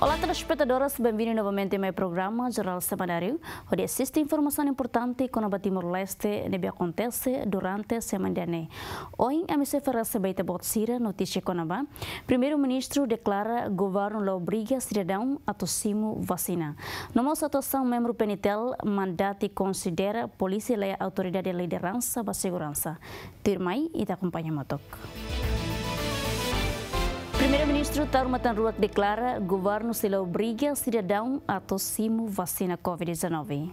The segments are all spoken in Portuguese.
Olá, telespectadoras, bem-vindos novamente ao meu programa Geral Semanário, onde assiste informação importante que o Timor-Leste deve acontecer durante a semana. Hoje, a missão fará saber da Botsira, notícia Conabá. Primeiro-ministro declara governo la obriga cidadão a tomar vacina. No nosso atuação, membro penitel, e considera polícia e autoridade de liderança para segurança. Tirmai e te acompanha, Matoc. Primeiro-Ministro Tauro Matanruac declara governo se lhe obriga cidadão a tossimo vacina Covid-19.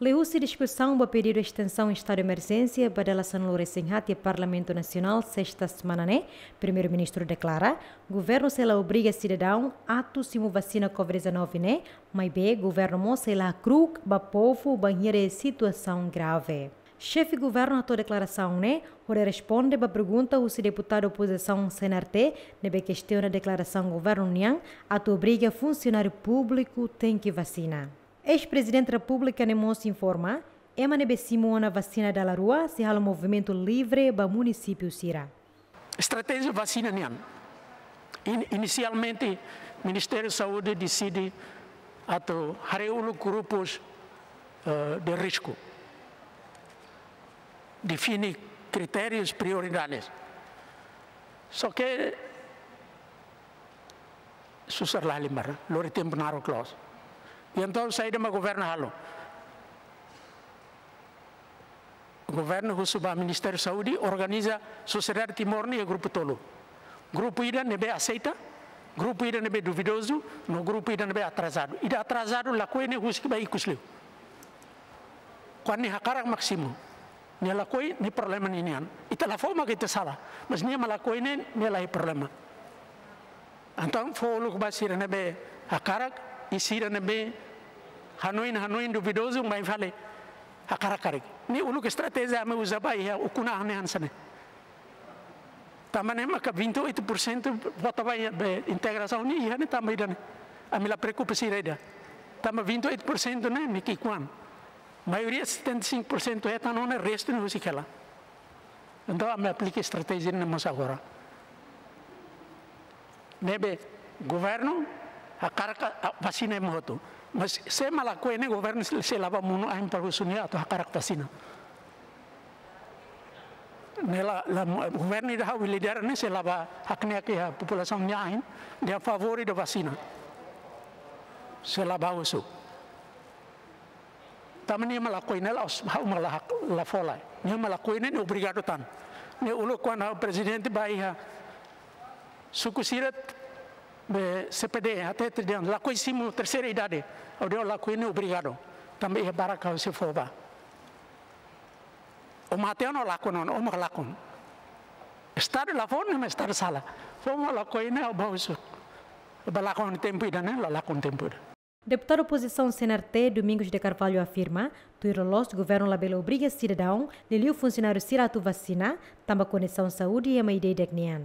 Leu se discussão para pedir extensão estado de emergência para a São Lourenço e Parlamento Nacional sexta semana, né? Primeiro-Ministro declara, governo se lhe obriga cidadão a tossimo vacina Covid-19, né? Mas bem, governo mo se lhe cru, ba povo, banheira situação grave. Chefe de governo atou declaração, né? Ora responde para pergunta se deputado oposição Senarte, nebe né, questão a declaração governo União, ato briga funcionário público tem que vacinar. Ex-presidente da República se né, informa, Emma nebe né, Simona vacina da Larua, se rala movimento livre para município Sira. Estratégia vacina União. Inicialmente, o Ministério da Saúde decide ato reúne grupos uh, de risco define criterios prioridades. Só que susar lah limar, lori tim penaro klaus. Yang tahu saya dema governa halo. Governo husuba Ministério Saúde organiza Sociedade timor e Grupo Tolo. Grupo Ida nebe aceita, grupo ida nebe duvidoso, no grupo ida nebe atrasado. Ida atrasado lakuene husiba ikusliu. Kwani hakarang maksimum ni ala ni problema ni nian ita la kita sala mas ni mala ni ni ala problema antang fo lu ba sira ne be hakarak sira ne be hanoin hanoin du bidozu mai fale akarak karik ni ulu ke ame uza bai ya ukuna hane ansane tamane maka 28% vota vai be integração ni iya ne tamai dane amila preocupa sira ida tama 28% ne mi kwan A maioria, ya 75% é tanona, o resto não se quer lá. Então, a minha aplica estratégia na moça agora. Nebe, governo, a carga, a vacina é moto. Mas se malakoe ne governo se lava mão, a impulsunia atau a carga vacina. Nela la governo ida o selaba ne se lava a população populasi nyain dia favori da vacina. Se lava tamani mala koinel aus hau mala la folai ni mala ni obrigado tan ni ulo kwan ha presidente baiha suku sirat be CPD te dian la simu terceira idade o deu la coine obrigado também é iya baraka se foba o mate ono la kono o mala kono estar la fon me estar sala fomo la coine o bausu balakon tempo idane la kono tempo idane Deputado oposição CNRT, Domingos de Carvalho, afirma que o governo labela obriga cidadão de lhe o funcionário sirato vacina, também conexão saúde e a maide degnian.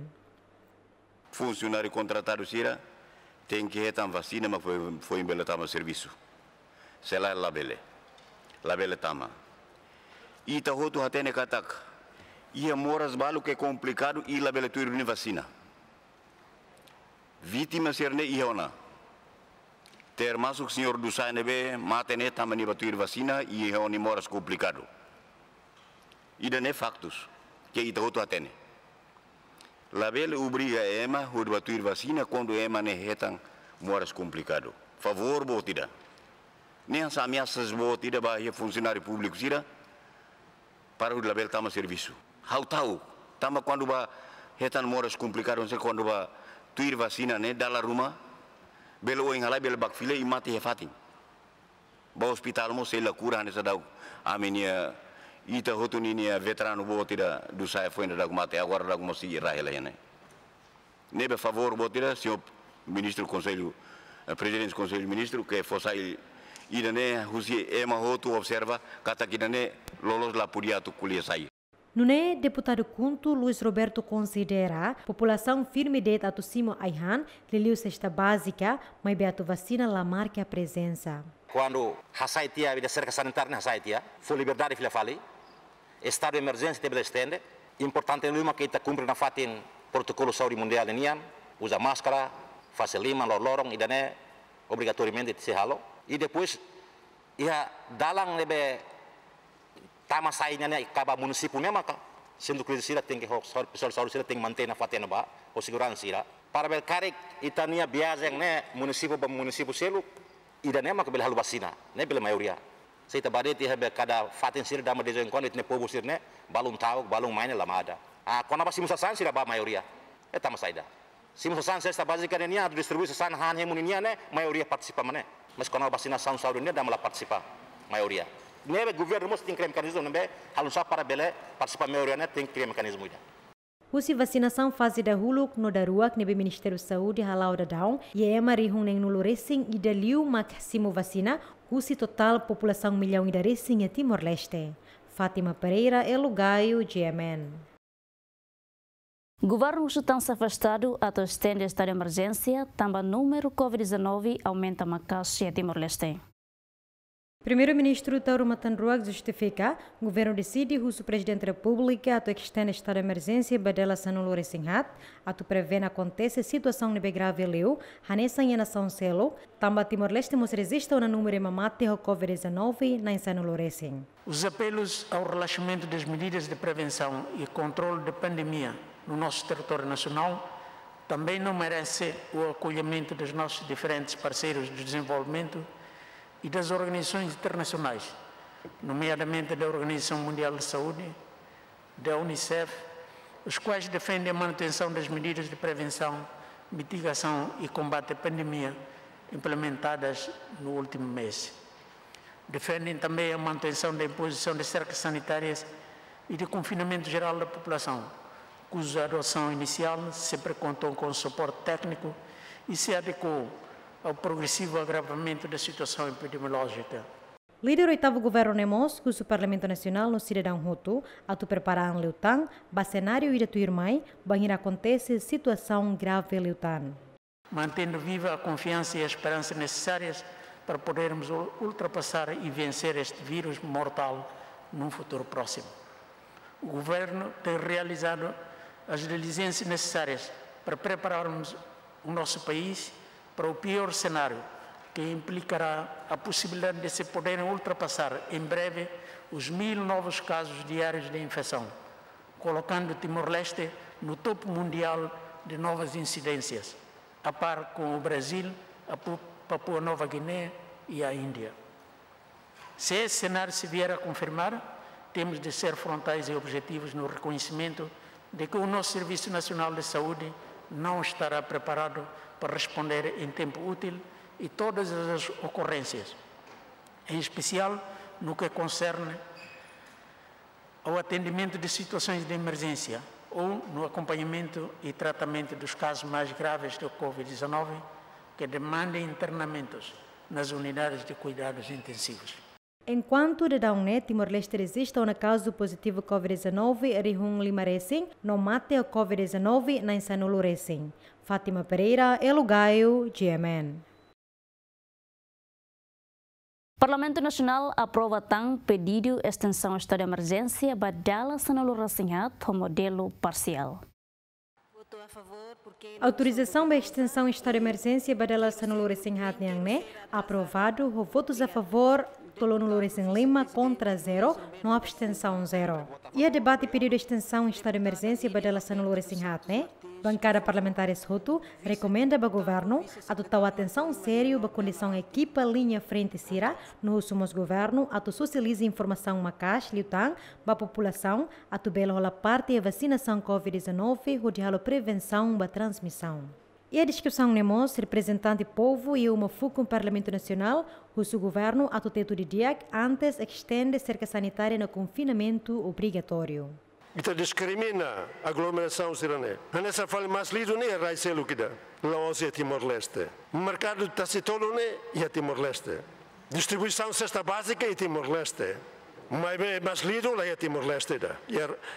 Funcionário contratado sira tem que retam vacina, mas foi, foi o serviço. Se lá é labele, labele tama. E tá roto hatene katak. E a moras balo que é complicado e labele tuir vacina. Vítima serne iona termasuk senhor do SANB, matene também batuir vacina e reuni moras complicado. E é factos, que ita outro atene. Label obriga a EMA a batuir vacina quando EMA ne retan moras complicado. Favor botida. Nem as ameaças botida bahia funcionário público sira para o label tama serviço. Hau tau, tama quando ba retan moras complicado, não sei quando ba tuir vacina ne dala rumah Belo o belo bel e file imati hefating ba hospital mo sei lakura hane dau amenia ita hotuni nia veterano bo tira do sai foi da mate agora da mo si rahela hene nebe favor bo tira senhor ministro do conselho eh, presidente do conselho de ministro que fosse ida ne husi ema eh, hotu observa kata kidane lolos la tu kulia sai Nune deputado Kuntu Luiz Roberto considera população firme de Tatucimo Aihan, liliu cesta básica, mas beato vacina la marca a presença. Quando a Saitia, a cerca sanitária na Saitia, foi liberdade filha fali, estado de emergência teve de estende, importante é que está cumpre na fatin protocolo saúde mundial niam, usa máscara, faz lima, lorong, e dané, obrigatoriamente se halo. E depois, ia dalang lebe tama saingannya kaba munisipunya maka kredit sira tingke hok sor sor sira ting mantena fatena ba siguran sira para bel karik itania biasa yang ne munisipu ba munisipu selu idania maka halu basina ne bel mayoria saya tabari tiha kada fatin sir dama dejo konit ne pobu sir ne balung tawok balung mainnya lama ada ah kona musa san sira ba mayoria eta saida si musasan saya tabari kan ini adu distribusi san han he muninia ne mayoria partisipa mane mas kona basina san saurunia dama la partisipa mayoria o governo mos tem que criar mecanismo não é halusa para bele participar melhorana tem que criar mecanismo já Usi vacinação fase da huluk no daruak no nebe Ministério Saúde halau da daung ye emari hung neng nulu resing ida liu maksimo vacina usi total população milhão ida resing em Timor Leste. Fátima Pereira é Lugaio, GMN. Governo está se afastado até estende esta emergência, também o número Covid-19 aumenta na em Timor-Leste. Primeiro-ministro Tauro Matanruag justifica, o governo decide o presidente da República a extende estado de emergência badela Sanu a ato prevê na acontece situação de grave leu, Hanessa e nação selo, tamba Timor-Leste nos resistam ao número de mamate ao Covid-19 na Sanu Lorenzin. Os apelos ao relaxamento das medidas de prevenção e controle da pandemia no nosso território nacional também não merece o acolhimento dos nossos diferentes parceiros de desenvolvimento e das organizações internacionais, nomeadamente da Organização Mundial de Saúde, da Unicef, os quais defendem a manutenção das medidas de prevenção, mitigação e combate à pandemia implementadas no último mês. Defendem também a manutenção da imposição de cercas sanitárias e de confinamento geral da população, cuja adoção inicial sempre contou com suporte técnico e se adequou ao progressivo agravamento da situação epidemiológica. Líder do oitavo governo Nemos, cujo Parlamento Nacional no Cidadão Roto, a tu preparar um leutan, bacenário e a tua irmã, banheira acontece situação grave leutan. Mantendo viva a confiança e a esperança necessárias para podermos ultrapassar e vencer este vírus mortal num futuro próximo. O governo tem realizado as diligências necessárias para prepararmos o nosso país para o pior cenário, que implicará a possibilidade de se poderem ultrapassar em breve os mil novos casos diários de infecção, colocando Timor-Leste no topo mundial de novas incidências, a par com o Brasil, a Papua Nova Guiné e a Índia. Se esse cenário se vier a confirmar, temos de ser frontais e objetivos no reconhecimento de que o nosso Serviço Nacional de Saúde não estará preparado para responder em tempo útil e todas as ocorrências, em especial no que concerne ao atendimento de situações de emergência ou no acompanhamento e tratamento dos casos mais graves do Covid-19 que demandem internamentos nas unidades de cuidados intensivos. Enquanto Daunet, Timor-Leste resiste na é causa positivo Covid-19, Rihun Limarecem, não mate a Covid-19 na Insano Lurecem. Fátima Pereira, Elugaio, GMN. Parlamento Nacional aprova tang pedido extensão estado de emergência badala sanalurasinhat o modelo parcial. Autorização da extensão estado de emergência badala sanalurasinhat né aprovado, votos a favor Tolono Lourenço em Lima, contra zero, não abstenção zero. E a debate pediu de extensão em estado de emergência Badela Sano Lourenço em Hatne, bancada parlamentar Esruto, recomenda para o governo a total atenção sério a condição equipa linha frente Sira, no sumos governo, a tu socializa informação Macax, Liutan, para a população, a tu bela parte a vacinação Covid-19, rodeá-lo prevenção da transmissão. E a é discussão nemos, representante povo e uma o Parlamento Nacional, o seu governo a teto de diac antes extende cerca sanitária no confinamento obrigatório. Ita então, discrimina a aglomeração A Nessa fala mais lido nem né, raicelo que dá. Laos e é Timor-Leste. Mercado de Tacitolone né, e a é Timor-Leste. Distribuição cesta básica e Timor-Leste. Mas bem, mais lido lá é Timor-Leste da. Né?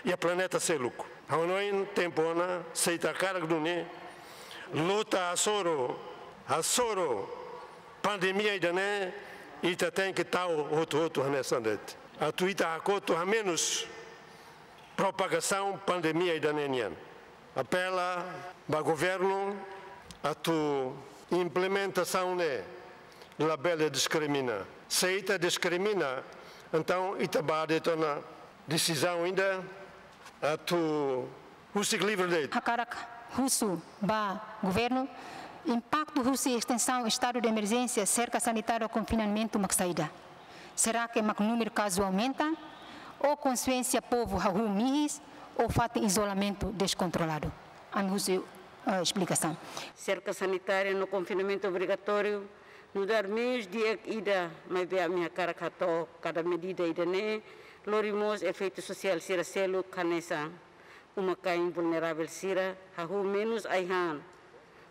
E a planeta seluco. Há um tempo, né? Seita carga do né? luta a soro, a soro, pandemia idane, é. ita tem que tal tá outro outro hanesandet. Né, a tuita coto a menos propagação pandemia é, nian. Apela ba governo a tu implementação ne né, bela discrimina. Se ita discrimina, então ita ba detona decisão ainda a tu o livre dele. Hakaraca russo barra governo, impacto russo e extensão, estado de emergência, cerca sanitária, confinamento, uma saída. Será que o número de casos aumenta? Ou consciência povo Raul ou fato de isolamento descontrolado? A a explicação. Cerca sanitária no confinamento obrigatório, no dar meios de ida, mas bem a minha cara catou, cada medida ida, né? Lorimos, efeito social, siracelo, canessa uma cãe vulnerável sira hahu menos aihan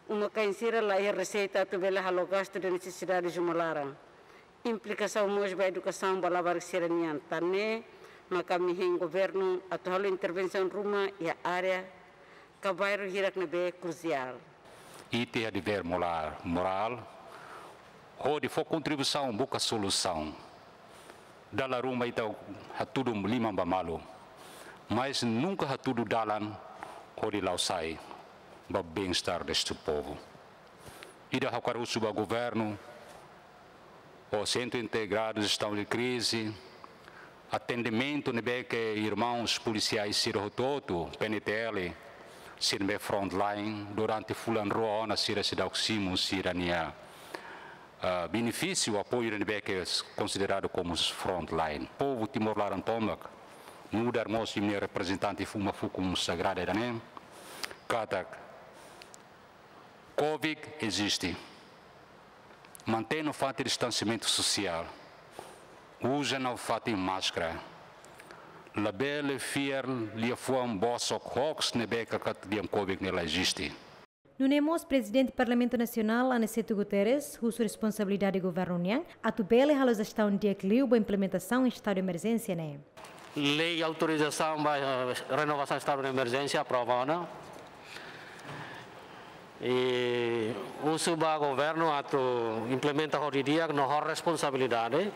uma cãe sira lá é receita tu bela halo gasto de necessidade jumalaran implicação mais ba educação balavar sira nian tane maka mihen governo atual intervenção ruma e a área cabairo hirak nebe crucial ite dever molar moral de for contribuição buca solução dalaruma itau então, lima limamba malo mas nunca tudo Dalan Hori Lausai, para o bem-estar deste povo. E da Hakarusu para o governo, o Centro Integrado estão de Crise, atendimento nebe que irmãos policiais Sirototo, PNTL, Sirme Frontline, durante Fulan Roana, Sira Sidoximo, Sirania. Uh, ah, benefício, apoio nebe é considerado como Frontline. Povo timor Leste. Мудар Мосимни репрезентанти Фума sagrada Саграда Данем, Катак. Covid existe. Mantenha o fato de distanciamento social. Usa não fato em máscara. Labele fier lhe foi um bosso cox nebeca cat de um Covid nela existe. No Nemos, presidente do Parlamento Nacional, Aniceto Guterres, cuja responsabilidade do governo União, a tubele halos está um dia que liu a implementação em estado de emergência, né? lei autorização para eh, renovação de estado de emergência aprovada. E o suba governo governo ato implementa hoje dia há responsabilidade.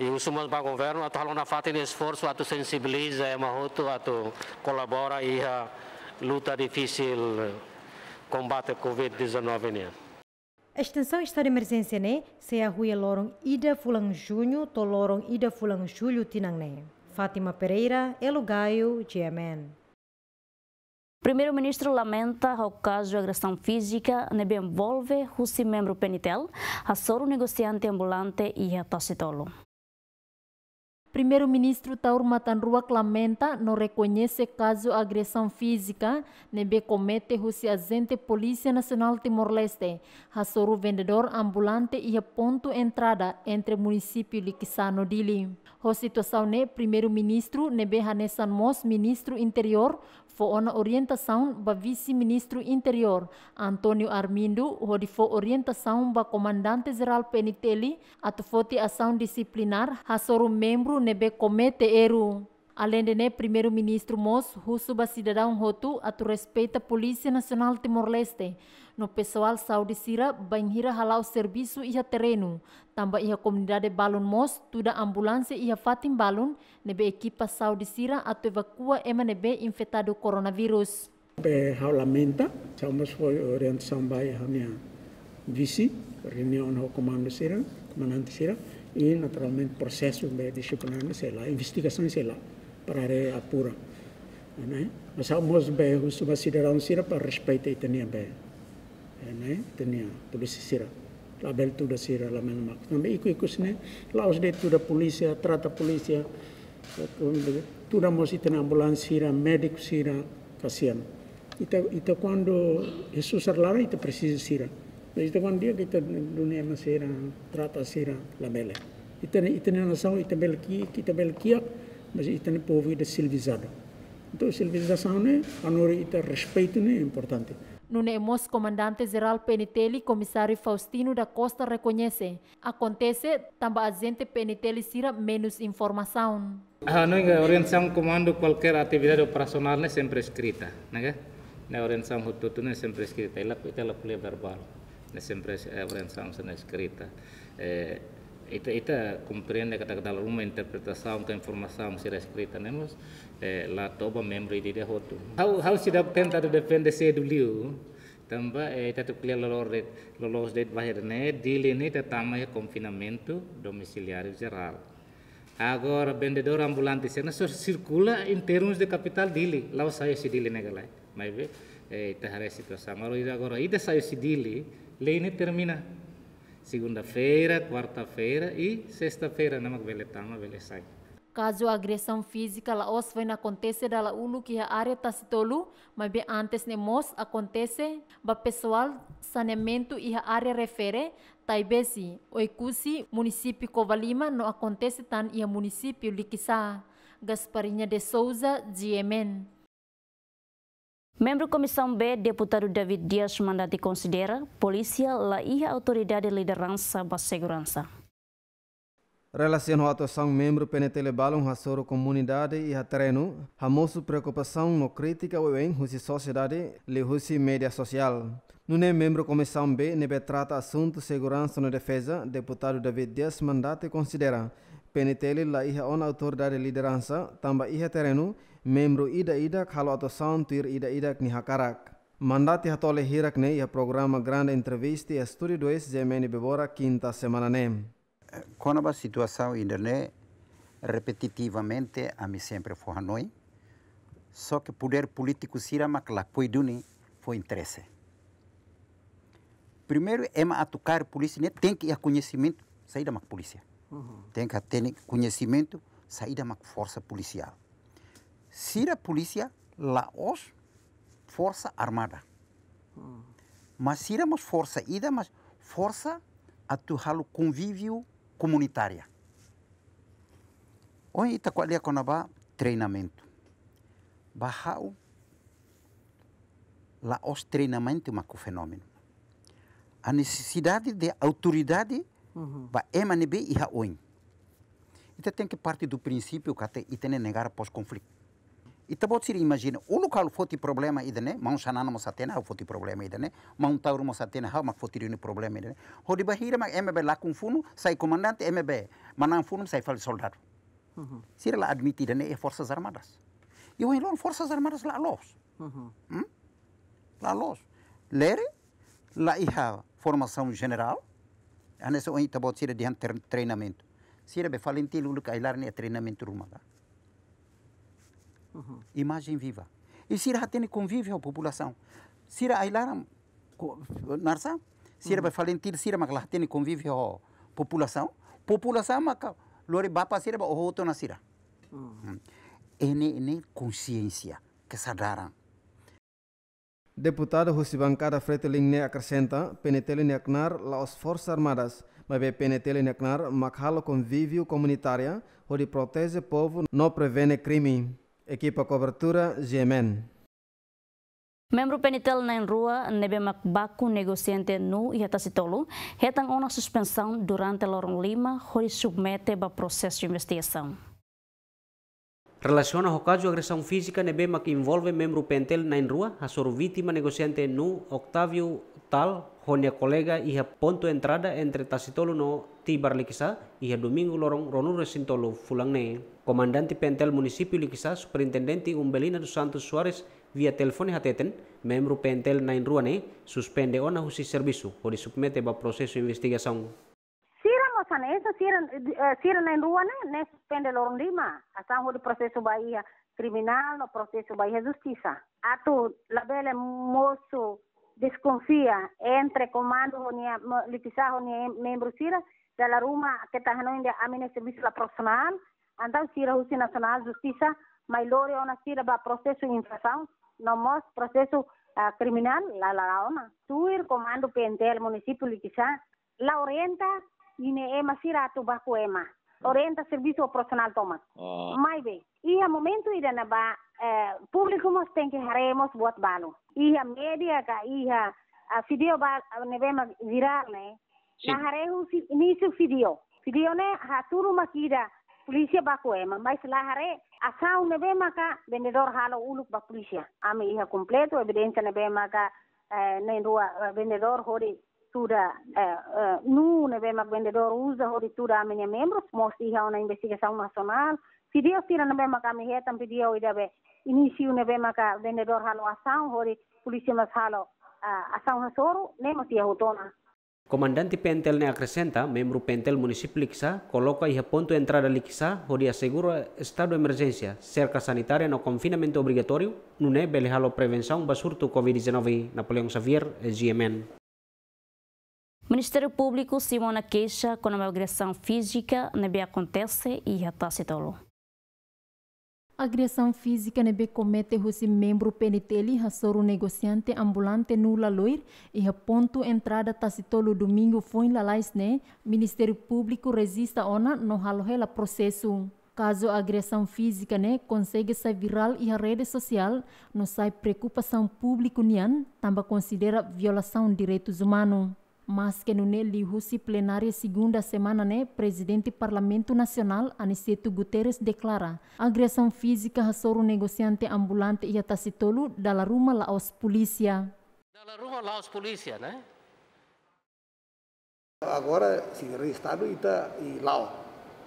E o para o governo ato halona fatin esforço ato sensibiliza e é mahuto ato colabora e a luta difícil combate covid-19 né a extensão está em emergência né, se a rua é Lorong Ida Fulang Junho, to Lorong Ida Fulang Julho Tinang né. Fátima Pereira, Elogaio, GMN. Primeiro-ministro lamenta o caso de agressão física que envolve o membro penitel, a soro negociante ambulante e a tocitolo. Primeiro-ministro Taur Matanruak lamenta não reconhece caso agressão física nebe comete Rússia agente Polícia Nacional Timor-Leste. Rassoru vendedor ambulante e ponto entrada entre município Likisano Dili. Ho situação ne primeiro-ministro nebe Hanesan Mos, ministro interior, foi na orientação ba vice-ministro interior Antônio Armindo, ho foi orientação ba comandante-geral Peniteli, ato foi ação disciplinar, Rassoru membro nebe comete eru. Além de né, primeiro-ministro Mos, russo cidadão Rotu, atu respeita a Polícia Nacional Timor-Leste. No pessoal saúde sira, banhira halau serviço ia terreno. Tamba ia comunidade Balon Mos, tuda ambulância ia fatim Balon, nebe equipa saúde sira atu evacua ema nebe infectado coronavírus. Be hau lamenta, chamas foi orientação bai hania visi, reunião ho comando sira, comandante sira, e naturalmente processo disciplinares, sei lá, investigação sei lá, para a área apura. Né? Mas alguns bem, os cidadãos sira para respeito e tinha bem, né? tinha tudo se sira. Lá bem tudo sira, lá mesmo. Também e com né? Lá os de tudo a polícia, trata a polícia, tudo a moça tem ambulância, médico sira, casiano. Então, então quando Jesus falar, então precisa sira um dia kita dunia masih trata a sira lamela. E tem a nação e tem ita belki kita belkia mas tem ne povo ita civilizado. Então a civilização né e o respeito né importante. o comandante geral Penitelli, comissário Faustino da Costa reconhece. Acontece também a gente Penitelli sira menos informação. A nossa orientação comando qualquer atividade operacional é sempre escrita, né? Na orientação tudo é sempre escrita, ela é verbal. Eh, sempre a apreensão na escrita. É, ita, ita compreende que está uma interpretação da informação será escrita, né? Mas é, lá toba membro de derroto. How, how se dá tentar defender se do liu? Tamba é ita tu de lolor de bahir né? Dile né ita tama confinamento domiciliário geral. Agora vendedor ambulante se só circula em termos de capital dele. Lá sai se dele negalai. Mas é está a situação. Agora agora ita sai se dele leine termina segunda-feira, quarta-feira e sexta-feira namak veletama sai Caso a agressão física laos vai acontecer da ulu que a área está tolu, mas bem antes nem mos acontece, ba pessoal saneamento e a área refere, taibesi, oikusi, município Covalima não acontece tan e a município Liquissá. Gasparinha de Souza, Diemen. Membro Comissão B, deputado David Dias Mandati considera polícia la ia autoridade de liderança da segurança. Relacionado a atuação membro PNTL Balon, a sua comunidade e a terreno, a moço preocupação no crítica o em de sociedade e Rússia média social. No nem membro Comissão B, nebe trata assunto segurança na defesa, deputado David Dias Mandati considera PNTL la ia ona autoridade de liderança, também ia terreno, membro ida ida, halo atau sound tir ida ida, ni hakarak mandati hatole hirak ne ia programa grande entrevista e estúdio 2 gemeni bebora quinta semana nem quando a situação internet é repetitivamente a mim sempre foi hanoi só que poder político sira makla kuiduni foi interesse primeiro é a tocar polícia né? tem que ir conhecimento sair da polícia uhum. tem que ter conhecimento sair da força policial Sira polícia, laos, força armada. Hum. Mas siramos força ida, mas força atuhalo convívio comunitária. Oi, Itaqualia conaba treinamento. Bahau, laos treinamento é um fenômeno. A necessidade de autoridade uhum. para MNB e Haoin. Então tem que partir do princípio que até tem negar pós-conflito bom, Itabotsiri imagina, o local foi foti problema idane, mau sanana mo satena foi foti problema idane, mau tauru mo satena hau mak foti rini problema idane. Ho di bahira mas MB lakung funu, sai comandante MB, manang funu sai fal soldado. Uhum. Sira la admiti idane e forças armadas. E o ilon forças armadas la los. Uhum. Hum? los. Lere, lá iha formação general, anese o itabotsiri diante treinamento. Sira be falentil ulu kailar ni treinamento rumada uhum. imagem viva. E Sira tem convívio a população. Sira ailaram narsa, Sira uhum. vai falentir Sira mas lá tem convívio a população. População mas lori para Sira ou outro na Sira. Uhum. Hum. Ene consciência que sadaram. Deputado José Husibankara Fretilingne acrescenta, penetelin la os Forças Armadas, mas be penetelin acnar machala convívio comunitária, onde protege povo, não prevene crime. equipa cobertura Yemen. Membro penitel na rua nebe makbaku negociante nu e atasitolo, retang ona suspensão durante lorong lima, hori submete ba processo de investigação. Relaciona o caso agressão física nebe mak envolve membro pentel na rua, a sor vítima negociante nu Octavio tal honia kolega iha ponto entrada entre tasitolu no tibar likisa iha domingo lorong ronu resintolu fulang ne. Komandante pentel municipio likisa superintendente Umbelina dos Santos Suarez via telefone hateten membro pentel nain ruane suspende ona husi servisu o submete ba proceso investigação. Sira mosan esa sira eh, sira na inruane ne suspende lorong lima asan ho di proceso ba iha criminal no proceso ba iha justiça. Atu labele moço desconfía entre comandos ni quizás ni miembros de la ruma que está en la servicio la profesional andan si la justicia nacional justicia mailore una si la proceso infracción no más proceso ah, criminal la la ona tuir el comando pente el municipio la orienta y ne ema sira tu ema mm. orienta servicio profesional toma, ah. mai be y a momento irá na eh, publicumos tenke haremos buat banu iha media ka iha video ba nevema viral ne si. na harehu ini su video video ne haturu makida polisia bakuema mais la hare asau nevema ka vendedor halo uluk ba polisia Ame iha completo evidencia nevema ka eh, nendua vendedor hori tura eh, eh, nu nevema vendedor usa hori tuda amenia membros mos iha una investigação nacional video tira na bema kami hetam video ida be ini na bema ka dende dor halo asau hori polisi mas halo asau na soru ne mas ia hutona Comandante Pentel ne acrescenta, membro Pentel municipio Lixa, coloca e aponta a entrada Lixa, onde assegura estado de emergência, cerca sanitária no confinamento obrigatório, no ne belhalo prevenção basurto Covid-19, Napoleão Xavier, GMN. Ministério Público se queixa quando a migração física, não acontece e já está se tolo. Agressão física nebe comete Rossi membro PNTL Rassoro negociante ambulante no loir e a ponto entrada tacitolo domingo foi lalais né Ministério Público resista ona no halohela processo. Caso a agressão física ne consegue ser viral e a rede social não sai preocupação público nian, também considera violação de direitos humanos mas que no ne lihusi plenária segunda semana né, presidente do Parlamento Nacional Aniceto Guterres declara agressão física a soro negociante ambulante e atasitolo da la ruma laos polícia. Da la ruma laos polícia, né? Agora, se restado Estado e, tá, e Lau.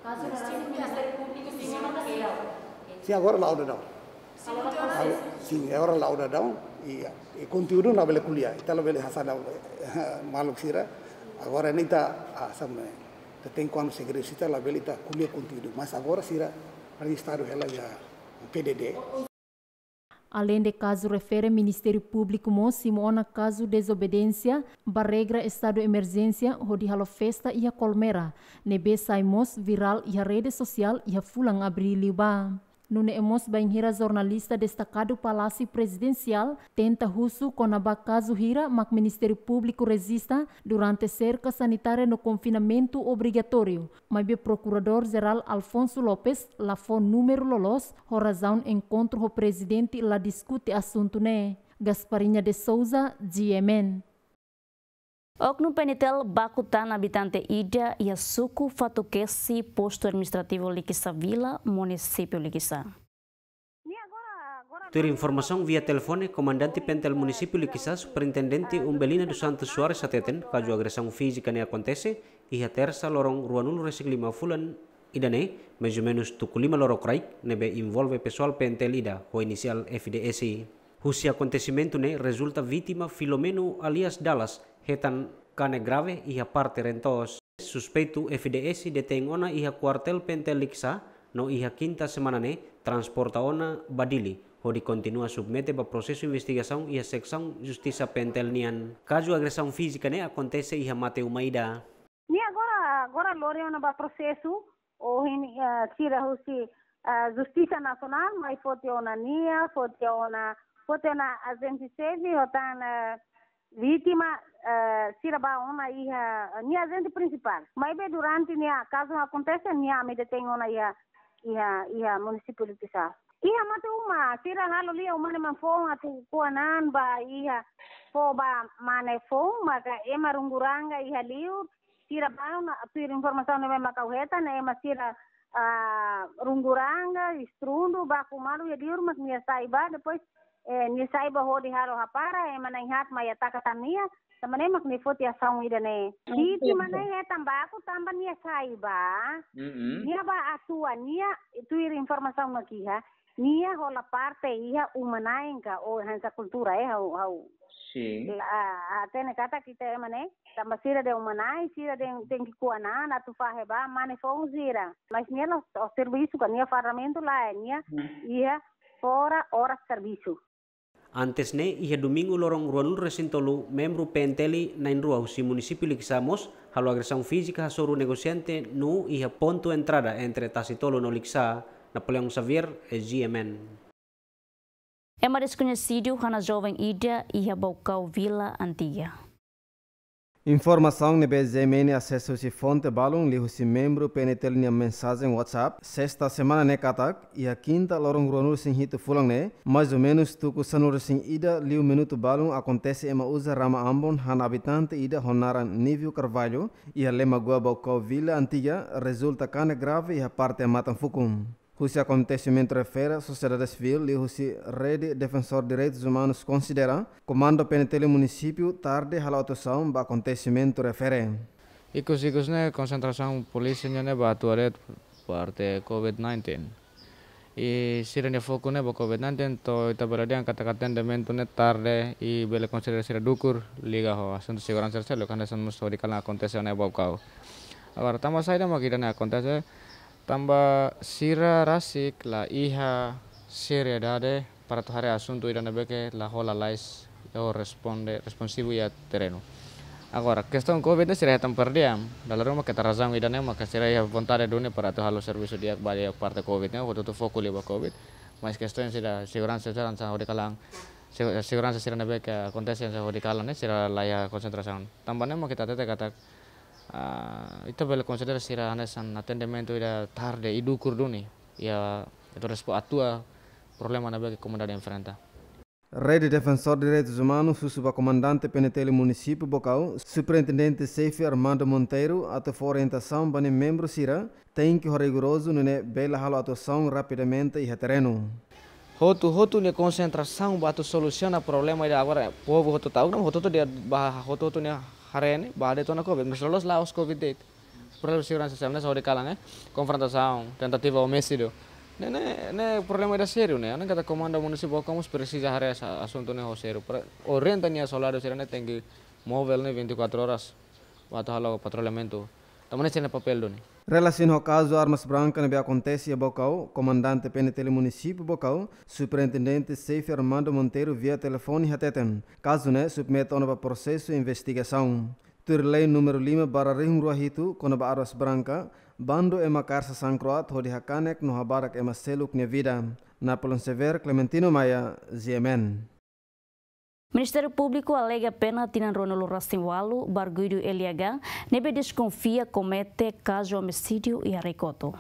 Caso do Ministério Público, sim, agora Lau é não. Sim, então, agora Lau não. É kontiuru na bele kulia italo bele hasana maluk sira agora nem tá asam tem quando se greu sita la bele tá mas agora sira registrado ela já PDD Além de caso refere Ministério Público mo Simona caso desobediência, barregra estado de emergência, hodi halo festa e a colmera, nebe saimos viral e a rede social e a fulang abril liba. Nunemos banhira jornalista destacado Palácio Presidencial tenta russo com abacaso hira, mas Ministério Público resista durante cerca sanitária no confinamento obrigatório. Mas o Procurador-Geral Alfonso Lopes lafou número lolos, horazão encontro o presidente lá discute assunto né. Gasparinha de Souza, GMN. Oknum penitel Bakutan habitante Ida e suku Fatukesi posto administrativo Likisa Vila, município Likisa. Tur informasi via telefone, komandante pentel município Likisa, superintendente Umbelina dos Santos Suarez ateten, kaju agresang física ne acontece, e a lorong lorong resik lima fulan idane, mais ou menos tukulima lorokrai, nebe involve pessoal pentel Ida, ho inisial FDSI. Husi acontecimento ne resulta vítima Filomeno alias Dallas, hetan kane grave iha parte rentos. Suspeitu FDS detengona iha kuartel Pentelixa, no iha kinta semana ne transportaona Badili, Hori continua submete para processo de iha e a Pentelnian. Kaju agressão fisika né acontece iha mate umaida. ida. agora, agora lore ona para processo o hin eh, tira husi eh, Justiça nasional mai foi ona nia, foi ona potena a gente teve na vítima sira ba ona iha ni a gente principal mai be durante ni caso acontece ni a me detém ona iha iha iha município de Pisa ia mata uma sira halo lia uma nem tu atu kuanan ba ia foba mane fom maka ema runguranga iha liu sira ba uma por informação nem maka uheta e ma sira uh, runguranga istrundu ba kumalu ya diur mas me saiba depois eh ni saiba hodi haro hapara e manai hat ma ya takatamia tamane ni fot ya saung ne di di manai aku tamba tamban ya saiba nia ba atua nia itu informasi makiha nia la parte ia ka o hansa kultura e hau hau si La, atene kata kita eh, mane tamba sira de umanai sira de tem que kuana na tu fahe ba mane fon sira mas nia o servisu ka nia farramento la nia mm. iha fora ora serviço Antesne Ia Domingo lorong ruanul resintolu membru penteli nain rua usi municipio lixamos halu agresión fisika soru negociante nu Ia ponto entrada entre tasitolo no lixa Napoleão Xavier e GMN. É mais desconhecido na jovem ilha e a Balcão Vila Antiga. Informação NBZMN acesso se fonte balung lihu se membro penetel nia mensagem WhatsApp sexta semana ne katak ia e a quinta lorong ronur sin hito fulang ne mais ou menos tuku sanur sing ida liu minuto balung acontece ema uza rama ambon han habitante ida honaran Nívio Carvalho e a gua guaba vila antiga resulta cane grave e a parte matan fukum. cujo acontecimento refere à sociedade civil e a Rede Defensor de Direitos Humanos considera comando penitele município tarde a atuação do acontecimento refere. E os né concentração polícia né, é né, batuaret parte COVID-19. E se não foco ne né, COVID-19 então ita berada yang kata-kata demento tarde e bele considera sira dukur liga ao assunto segurança selo kan asan musto di kala acontece ne ba Agora estamos saída ma kira ne acontece Tamba sira rasik la hija dade para tuhare asunto ira a nebeque la hola lais o responde responsivo ya terreno. Agora, questão COVID sira tan perdiam. Dalam rumah kita razam idane maka sira ya pontare dunia para tuhalo servisu servicios dia balik parte COVID ne waktu tu fokus liba COVID. Mas questão sira segurança sira sa de kalang eh, segurança sira nebeque acontece sa de kalang sira la ya konsentrasi. Tambane maka kita tete kata uh, ah, ita bela considera sira anesan atendimento ida tarde idu kurduni ia itu respo atua problema na bela comunidade enfrenta Rede Defensor de Direitos Humanos, Subcomandante PNTL Município Bocau, Superintendente Seife Armando Monteiro, a tua orientação para membro Sira, tem que rigoroso nune bela halo atuação rapidamente e terreno. Hotu hotu ne concentração batu soluciona problema ida agora povo hotu tahu, hotu tu dia bah hotu tu ne Harene, Barretona Covid, mas los laos Covid date. Problema de segurança social, né? Saúde cala, eh. Confrontação, tentativa homicídio. Né, né, né, problema era sério, né? Né, cada comando municipal como precisa hari assunto né, sério. Orienta nia ya solar, ya né, tem que móvel né 24 horas. Atau halau patrulhamento. Tamane sene papel doni. relasi ho caso armas brancas be acontece a Bocau, comandante PNTL município Bocau, superintendente Seife Armando Monteiro via telefone Hateten. Caso ne submeta ono processo de investigação. Turlei número 5 barra Rim Ruahitu, ba Armas Branca, Bando ema sa sangkroat ho hakanek no habarak ema seluk ne vida. Napoleon Sever, Clementino Maya, ZMN. Ministério Público alega pena Tinan Ronaldo Rastinwalo, Barguido Eliagan, nebe desconfia comete caso homicídio e arrecoto.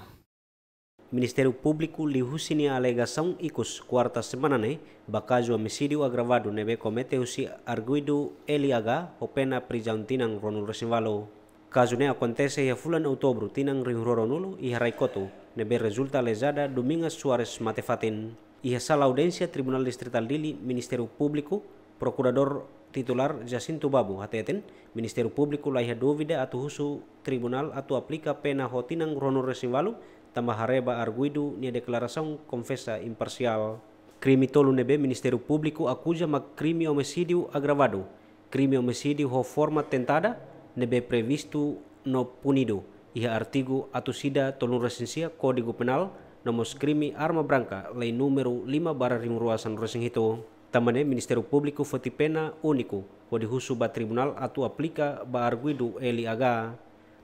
Ministério Público lihusini a alegação ikus e quarta semana ne, caso homicídio agravado nebe comete usi Arguido Eliaga, o pena prisão Tinan Ronaldo Rastinwalo. Caso ne acontece em fulan outubro Tinan Ronaldo e arrecoto, nebe resulta lesada Domingas Soares Matefatin. E Ia essa Tribunal Distrital Dili, Ministério Público, Prokurator titular Jacinto Babu hatetin Ministeru Publiku laiha dúvida atau husu tribunal atau aplika pena hotinang rono resivalu tambah hareba arguidu nia deklarasaun konfesa imparsial. Krimi tolu nebe Ministeru Publiku akuja mak krimi omesidiu agravado. Krimi omesidiu ho forma tentada nebe previstu no punido. Iha artigu atau sida tolu resensia Código Penal nomos krimi arma branca lei numero lima barang rimuruasan resing hito tamane Ministeru Publiku foti pena uniku onde dihusu ba tribunal atu aplika ba eli aga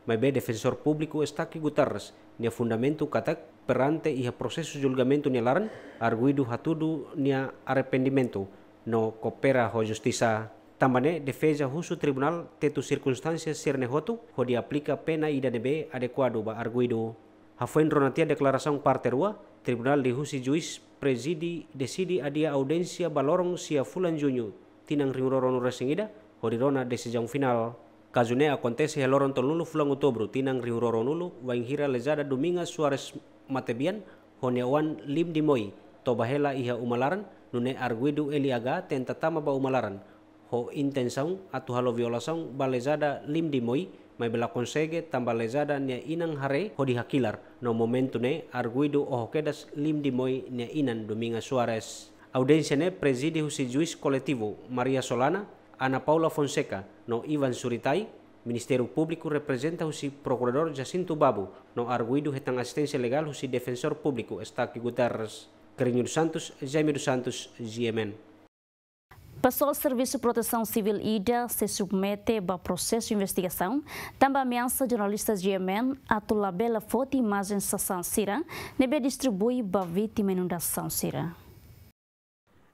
mai be defensor publiku estaki gutarres nia fundamentu katak perante iha prosesu julgamentu julgamento nia laran, arguidu hatudu nia arrependimento, no kopera ho justisa Também defesa husu tribunal tetu sirkunstansia sirne hotu, onde aplika pena ida debe adekuadu ba arguidu hafuen ronatia deklarasaun parte rua tribunal dihusi husi presidi desidi adia audencia balorong sia fulan junyu tinang ringroron rasingida horirona jang final Kazune acontece heloron tolulu fulan Otobru tinang ringroronulu hira lezada dominga suarez matebian honewan lim dimoi tobahela iha umalaran nune arguidu eliaga tentatama ba umalaran ho intensaung atu halo balezada lim dimoi mai bela konsege tambalezada nia inang hare hodi hakilar no momento ne arguido o hokedas lim dimoi nia inan Dominga Suarez. audiensia ne presidi husi juiz coletivo Maria Solana, Ana Paula Fonseca no Ivan Suritai, Ministerio Público representa husi Procurador Jacinto Babu no arguido hetang asistensia legal husi Defensor Público Estaki Guterres. Kerenyo Santos, Jaime Santos, GMN. Pessoal do Serviço de Proteção Civil IDA se submete ao processo de investigação. Também ameaça jornalistas de Yemen a tulabela foto e imagens sação Sira, nebe distribui para vítima inundação Sira.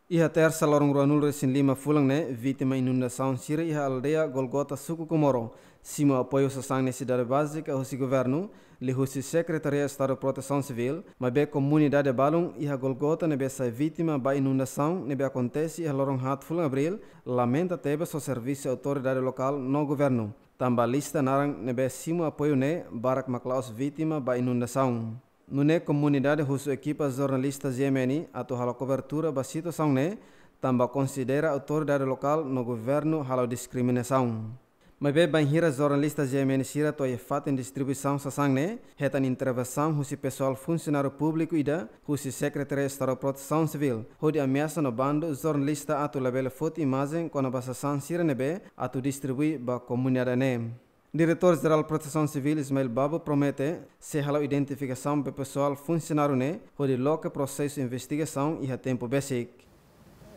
a terça lorong ruanul resin lima fulang ne né? vítima inundação Sira a aldeia Golgota sucu Comoro. Simo apoio sação nesse básica o governo lihusi Secretaria Estado de Proteção Civil, mas a comunidade de Balum e a Golgota nebe sai vítima da inundação nebe acontece e Loron Hatful em abril, lamenta teve seu serviço autoridade local no governo. Tamba lista naran nebe simo apoio ne Barak Maclaus vítima da inundação. Nune comunidade russo equipas jornalistas Yemeni a cobertura da situação ne, tamba considera autoridade local no governo halau discriminação. Mabe banhira jornalista Gemene Shira toye fat em distribuição sasangne, retan intervenção husi pessoal funcionário público ida, husi secretário estado proteção civil, hodi ameaça no bando jornalista atu labela foto imagem quando Sira Shira nebe atu distribui ba comunidade nem. Diretor-Geral Proteção Civil Ismael Babo promete se a identificação do pessoal funcionário ne, onde loca processo investigação uh, e a tempo basic.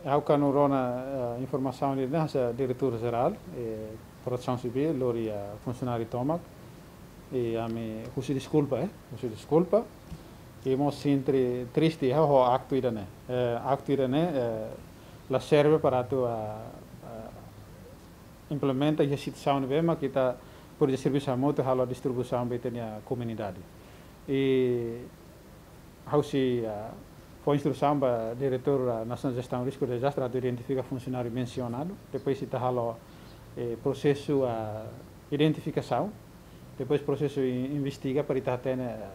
Eu canurona a informação de nossa diretor-geral, produção civil, Lori funcionário Tomac, e a me husi desculpa, eh? husi desculpa, e mo sempre triste, ha ho acto irane, eh, acto eh, la serve para tu eh, a, a implementa e situação de bema kita por distribuição muito halo distribuição a comunidade. E hausi uh, foi instrução para diretor da nacional de gestão de risco de desastre identifica identificar funcionário mencionado, depois se halo eh, processo a identificação, depois processo investiga para estar tendo eh,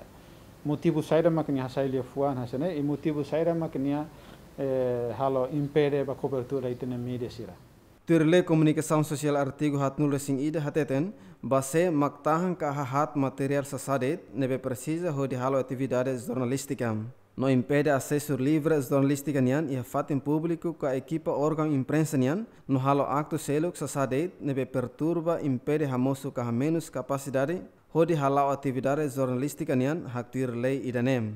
motivo sair da que sai lhe na sene e motivo sair da eh, halo impede ba cobertura e tendo mídia sira. komunikasi sosial artigo hat nulising ida hateten base maktahan ka hat material sasadet nebe precisa ho di halo atividades jornalistikam. não impede acesso livre jornalística nian e fato em público com a equipa órgão imprensa nian no halo acto selo que sasade nebe perturba impede hamosu ka menos capacidade hodi halo atividade jornalística nian haktir lei idanem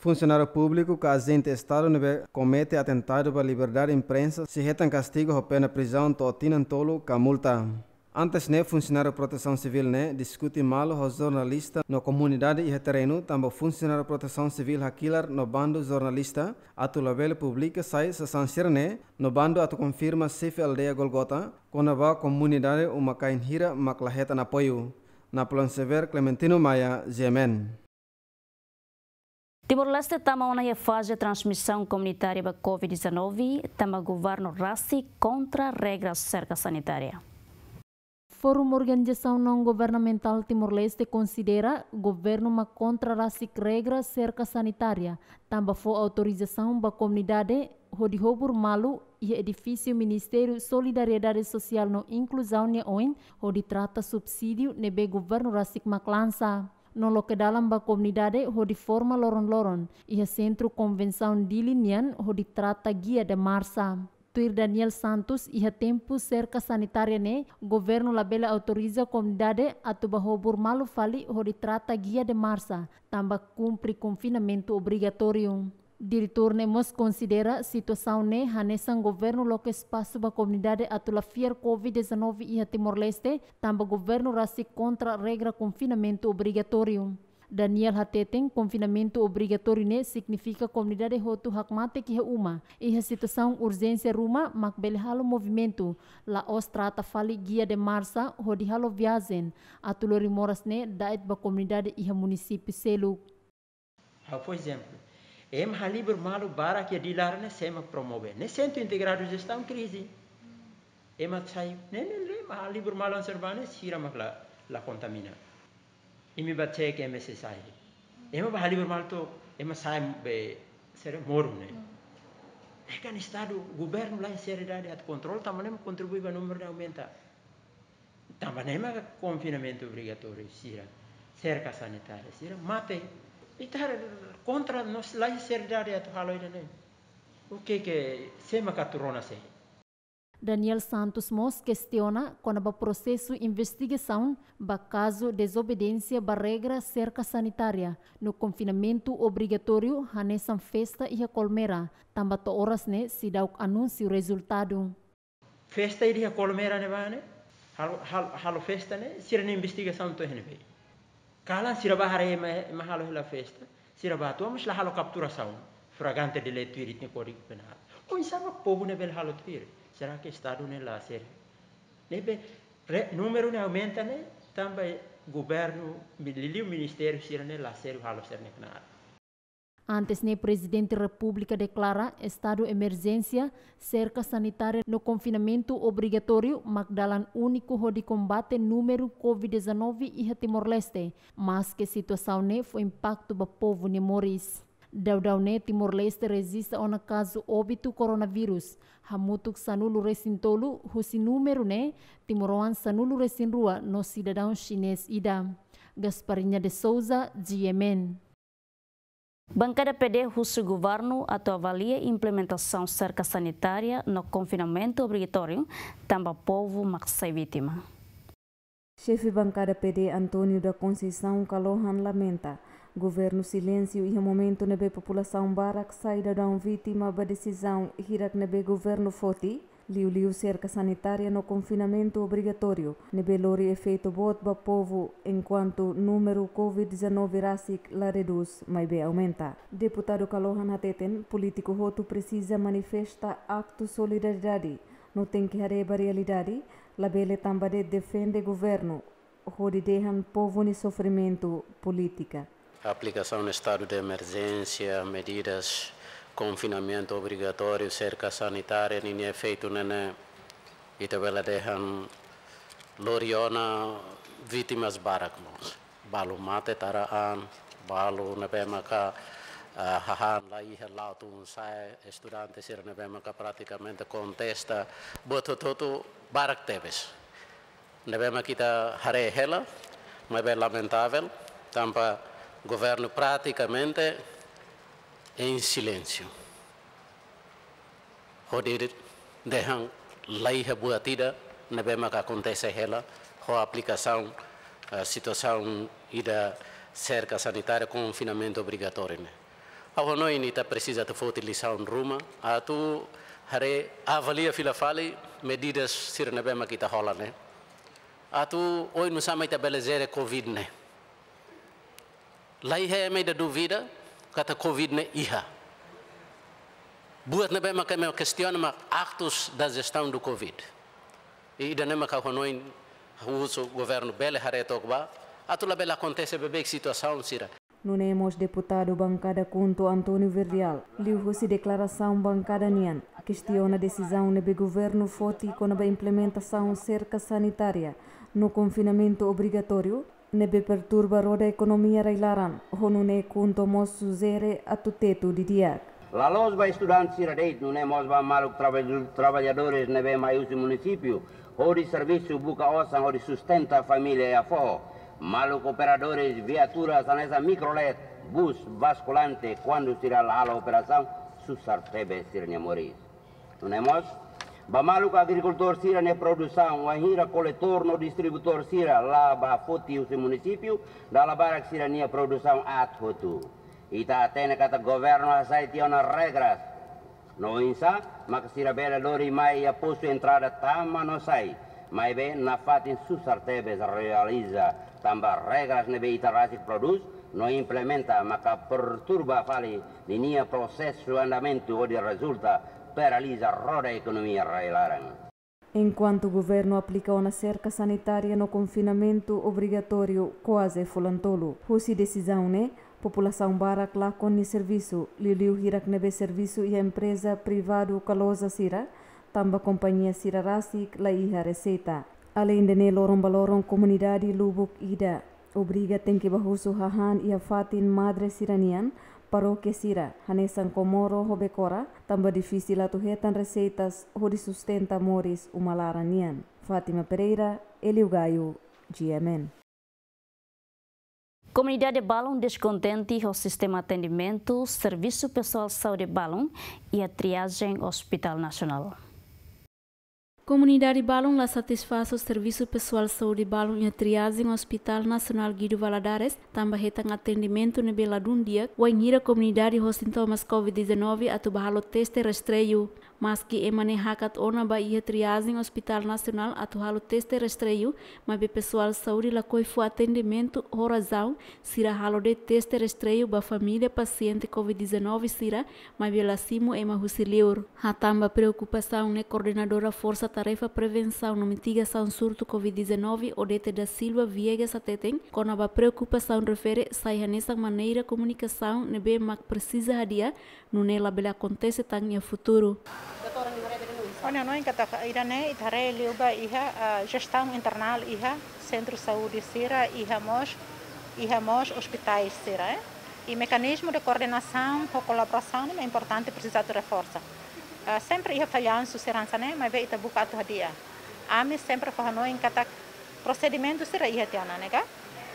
Funcionário público que agente Estado nebe comete atentado para liberdade imprensa se retan castigo ou pena prisão to tinan tolo ka multa. Antes, né, funcionário de proteção civil né, discute mal os jornalistas na comunidade e terreno, também funcionário de proteção civil hakilar no bando jornalista, ato label público sai se sancir né, no bando ato confirma cif aldeia Golgota, quando a comunidade uma cainhira maclaheta na apoio. Na plan sever Clementino Maia, Gemen. Timor-Leste está na fase de transmissão comunitária da Covid-19, o governo RACI contra regras cerca sanitária fórum Organização Não Governamental Timor-Leste considera governo uma contra-racic regra cerca sanitária. Também foi autorização da comunidade Rodihobur Malu e edifício Ministério Solidariedade Social no Inclusão ne OIN, onde trata subsídio nebe governo racic maclança no lokedalam ba comunidade hodi forma loron-loron ia centro convenção dilinian hodi trata guia de marsa. Tuir Daniel Santos ia tempo cerca sanitária né, governo labela autoriza a comunidade a tubahobur malu fali hori trata guia de marça, tamba cumpre confinamento obrigatório. Diretor Nemos considera situação ne né? hanesan governo local espaço ba comunidade atula fier COVID-19 ia Timor-Leste, tamba governo rasi contra regra confinamento obrigatório. Daniel Hateteng, confinamento obrigatório ne significa comunidade roto hakmate que uma. E a situação urgência ruma belhalo movimento. la trata fali guia de marsa halo viazen. Atulori moras ne dait ba comunidade e município selo. Ah, por exemplo, em Halibur Malu bara que dilar ne sema promove. Ne centro integrado gestão crise. Em atsai, né né hali Malu servane sira makla la contamina me bache que me se sai ema bahali bermalto ema sai be sere né é que no estado o governo lá em seriedade de controle também contribui para o número de aumentar também é confinamento obrigatório sira cerca sanitária sira mate e tá contra nós lá em seriedade de haloida né o que que sema caturona sei Daniel Santos Mos questiona quando o processo de investigação do caso de desobediência à regra cerca sanitária no confinamento obrigatório Hanesan Festa e a Colmeira. Também horas né, se dá o anúncio o resultado. Festa e a Colmeira, né, né? Halo, halo, halo festa, né? Sira investigação to henbe. É, né, Kala sira bahare é halo a festa. Sira ba to mas la halo capturação. Fragante de leituir itne código penal. o povo ne bel halo tuir sarà che stato nella serie. Lebe, re, numero ne aumenta ne, né? também governo, o ministério será nella serie, halo ser Antes, o né, presidente da República declara estado de emergência, cerca sanitária no confinamento obrigatório, Magdalan único de combate número Covid-19 e Timor-Leste, mas que situação ne né, foi impacto para o povo de Moris. Daudaune Timor Leste resiste a caso óbito coronavírus. Hamutuk sanulu resintolu, husi número né, Timoroan sanulu rua no cidadão chinês ida. Gasparinha de Souza, de Yemen. Bancada PD russo governo atua avalia implementação cerca sanitária no confinamento obrigatório, também povo maxai vítima. Chefe bancada PD Antônio da Conceição Calohan lamenta Governo silêncio e o momento nebe população barak um vítima da decisão hirak nebe governo foti. Liu liu cerca sanitária no confinamento obrigatório. Nebe lori efeito bot ba povo enquanto número Covid-19 rasik la reduz, mas be aumenta. Deputado Kalohan Hateten, político roto precisa manifesta acto solidariedade. Não tem que hareba realidade. bele tambade defende governo. Rodidehan povo ni sofrimento política a aplicação no estado de emergência, medidas confinamento obrigatório, cerca sanitária, nem é feito nené E também ela deixa Loriona vítimas barakmos. Balu mate taraan, balu nebemaka ah, hahan lai helautu sai estudante sir nebemaka praticamente contesta boto toto barak teves. Nebema kita hare hela, mas é lamentável, tampa o governo praticamente em silêncio. Rodir derram lei rebuatida, na bema que acontece ela, com a aplicação, a situação e da cerca sanitária confinamento obrigatório. Né? Ao não inita tá precisa de utilizar um rumo, a tu hare avalia fila fale medidas sir na bema que tá rola, né? A tu oi no sama ita tá belezer covid, né? Lai he me da duvida kata Covid ne iha. Buat nebe maka me question mak actos da gestão do Covid. E da ne maka honoin uso governo bele hareto ba. Atula bela acontece bebe situação sira. Nunemos deputado bancada Conto Antônio Verdial, livrou-se declaração bancada Nian, questiona a decisão do governo forte com a implementação cerca sanitária no confinamento obrigatório nebe perturba da economia railaran, honune kunto mos suzere atutetu didiak. La losba estudantes iradeit, nune mos ba maluk trabalhadores nebe maiusi município, hori serviço buca osan, hori sustenta família e a forro. Maluk operadores, viaturas, anesa microlet, bus, basculante, quando tirar a operação, susar tebe, sirne moris. Nune mos, Bamaluca agricultor sira ne produção, Guajira coletor no distributor sira, lá bafuti o município, da labara sira ne produção atfotu. Ita atene kata governo asai tiona regras. No insa, maka sira bela lori mai a ya posto entrada tama no sai. Mai be na fatin susar tebes realiza tamba regras nebe ita rasik produz, no implementa maka perturba fali linia processo andamento o resulta paralisa a economia railaran. Enquanto o governo aplica uma cerca sanitária no confinamento obrigatório quase fulantolo, Rússia decisão né? População barak lá com serviço, Liliu Hiraknebe serviço e a empresa privada Calosa Sira, tamba companhia Sira Rasik la a Receita. Além de Neloron Baloron Comunidade Lubuk Ida, obriga tem que barruso Hahan e a Fatin Madre Siranian, Paroque sira, hanesan komoro hobekora, também difícil atuhetan receitas hodi sustenta moris umalaranian. Fátima Pereira, Elio GMN. Comunidade Balon descontente o sistema de atendimento, serviço pessoal saúde Balon e a triagem Hospital Nacional. Comunidade Balon lá satisfaz o Serviço Pessoal de Saúde Balon e a triagem no Hospital Nacional Guido Valadares, também retam atendimento no em Dundia, o comunidade com sintomas Covid-19 a tubahalo teste rastreio. Mas que emane hakat ona ba ia triagem Hospital Nacional atuhalo teste rastreio, mas be pessoal saúde la coi foi atendimento horazão, sira halo de teste rastreio ba família paciente COVID-19 sira, mas be lacimo ema husilior. Hatamba preocupação ne coordenadora Força Tarefa Prevenção no Mitigação Surto COVID-19 Odete da Silva Viegas ateten, com a preocupação refere sai nessa maneira comunicação ne be mac precisa hadia, no nela bela acontece tan futuro. Olha, nós em Irané, Itaré, Liuba, Iha, gestão internal, Iha, centro de saúde, Sira, Iha Mos, Iha Mos, hospitais, Sira. Eh? E mecanismo de coordenação ou colaboração é importante, precisa de reforça. sempre ia falhanço, serança, né? Mas veio tabu cato dia. Ami sempre falou em cada procedimento, será ia tiana, né?